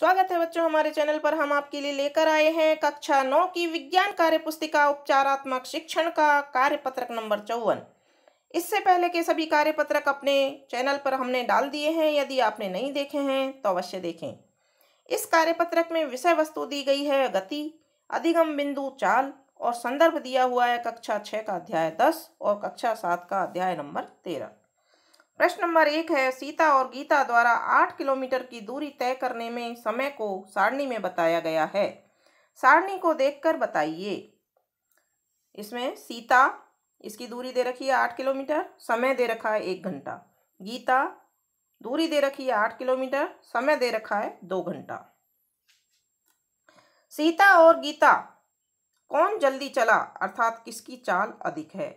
स्वागत है बच्चों हमारे चैनल पर हम आपके लिए लेकर आए हैं कक्षा नौ की विज्ञान कार्य पुस्तिका उपचारात्मक शिक्षण का कार्य पत्रक नंबर चौवन इससे पहले के सभी कार्य पत्रक अपने चैनल पर हमने डाल दिए हैं यदि आपने नहीं देखे हैं तो अवश्य देखें इस कार्य पत्रक में विषय वस्तु दी गई है गति अधिगम बिंदु चाल और संदर्भ दिया हुआ है कक्षा छः का अध्याय दस और कक्षा सात का अध्याय नंबर तेरह प्रश्न नंबर एक है सीता और गीता द्वारा आठ किलोमीटर की दूरी तय करने में समय को सारणी में बताया गया है सारणी को देखकर बताइए इसमें सीता इसकी दूरी दे रखी है आठ किलोमीटर समय दे रखा है एक घंटा गीता दूरी दे रखी है आठ किलोमीटर समय दे रखा है दो घंटा सीता और गीता कौन जल्दी चला अर्थात किसकी चाल अधिक है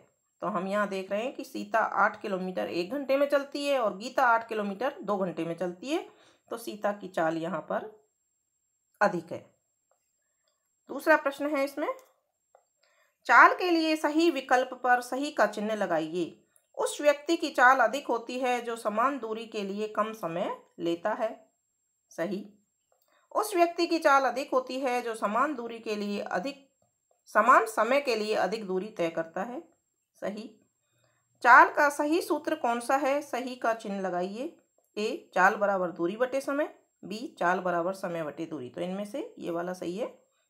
तो हम यहाँ देख रहे हैं कि सीता आठ किलोमीटर एक घंटे में चलती है और गीता आठ किलोमीटर दो घंटे में चलती है तो सीता की चाल यहाँ पर अधिक है दूसरा प्रश्न है इसमें चाल के लिए सही विकल्प पर सही का चिन्ह लगाइए उस व्यक्ति की चाल अधिक होती है जो समान दूरी के लिए कम समय लेता है सही उस व्यक्ति की चाल अधिक होती है जो समान दूरी के लिए अधिक समान समय के लिए अधिक दूरी तय करता है सही चाल का सही सूत्र कौन सा है सही का चिन्ह लगाइए ए चाल बराबर दूरी बटे समय बी चाल बराबर समय बटे दूरी तो इनमें से ये वाला सही है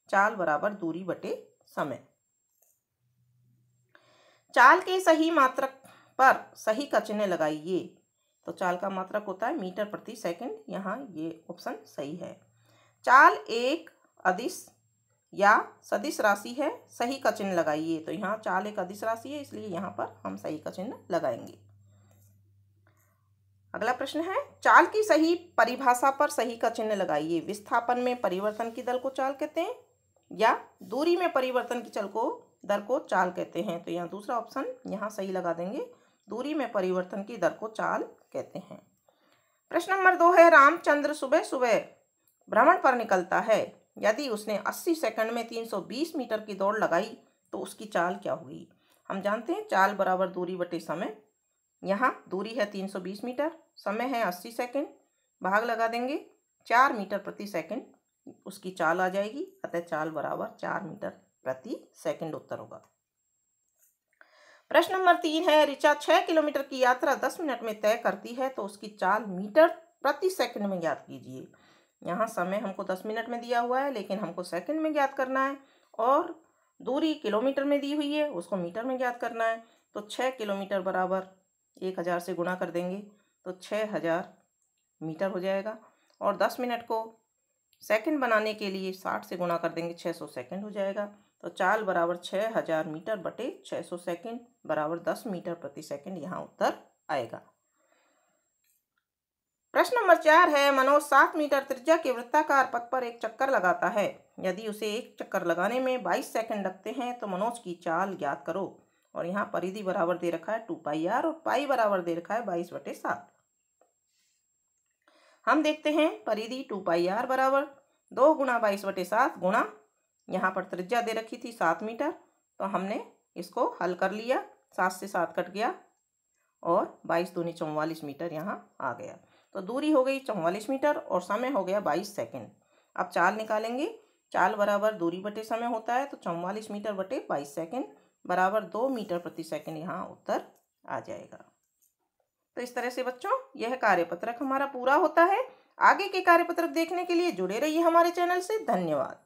चाल बराबर दूरी बटे समय चाल के सही मात्रक पर सही का चिन्ह लगाइए तो चाल का मात्रक होता है मीटर प्रति सेकंड यहाँ ये ऑप्शन सही है चाल एक अदिश या सदिश राशि है सही का चिन्ह लगाइए तो यहाँ चाल एक अदिश राशि है इसलिए यहाँ पर हम सही का चिन्ह लगाएंगे अगला प्रश्न है चाल की सही परिभाषा पर सही का चिन्ह लगाइए विस्थापन में परिवर्तन की दल को चाल कहते हैं या दूरी में परिवर्तन की चल को दर को चाल कहते हैं तो यहाँ दूसरा ऑप्शन यहाँ सही लगा देंगे दूरी में परिवर्तन की दर को चाल कहते हैं प्रश्न नंबर दो है रामचंद्र सुबह सुबह भ्रमण पर निकलता है यदि उसने 80 सेकंड में 320 मीटर की दौड़ लगाई तो उसकी चाल क्या होगी हम जानते हैं चाल बराबर दूरी बटे समय यहाँ दूरी है 320 मीटर समय है 80 सेकंड भाग लगा देंगे चार मीटर प्रति सेकंड उसकी चाल आ जाएगी अतः चाल बराबर चार मीटर प्रति सेकंड उत्तर होगा प्रश्न नंबर तीन है ऋचा छः किलोमीटर की यात्रा दस मिनट में तय करती है तो उसकी चाल मीटर प्रति सेकंड में ज्ञात कीजिए यहाँ समय हमको दस मिनट में दिया हुआ है लेकिन हमको सेकंड में ज्ञात करना है और दूरी किलोमीटर में दी हुई है उसको मीटर में ज्ञात करना है तो छः किलोमीटर बराबर एक हज़ार से गुणा कर देंगे तो छः हज़ार मीटर हो जाएगा और दस मिनट को सेकंड बनाने के लिए साठ से गुणा कर देंगे छः सौ सेकेंड हो जाएगा तो चाल बराबर छः हज़ार मीटर बटे छः सौ सेकेंड बराबर दस मीटर प्रति सेकेंड यहाँ उत्तर आएगा प्रश्न नंबर चार है मनोज सात मीटर त्रिज्या के वृत्ताकार पथ पर एक चक्कर लगाता है यदि उसे एक चक्कर लगाने में बाईस सेकंड लगते हैं तो मनोज की चाल ज्ञात करो और यहाँ परिधि बराबर दे रखा है टू पाई आर और पाई बराबर दे रखा है बाईस बटे सात हम देखते हैं परिधि टू पाई आर बराबर दो गुणा बाईस बटे सात गुणा यहाँ पर त्रिज्या दे रखी थी सात मीटर तो हमने इसको हल कर लिया सात से सात कट गया और बाईस दूनी चौवालीस मीटर यहाँ आ गया तो दूरी हो गई चौवालीस मीटर और समय हो गया बाईस सेकेंड अब चाल निकालेंगे चाल बराबर दूरी बटे समय होता है तो चौवालीस मीटर बटे बाईस सेकेंड बराबर दो मीटर प्रति सेकेंड यहाँ उत्तर आ जाएगा तो इस तरह से बच्चों यह कार्यपत्रक हमारा पूरा होता है आगे के कार्यपत्रक देखने के लिए जुड़े रहिए हमारे चैनल से धन्यवाद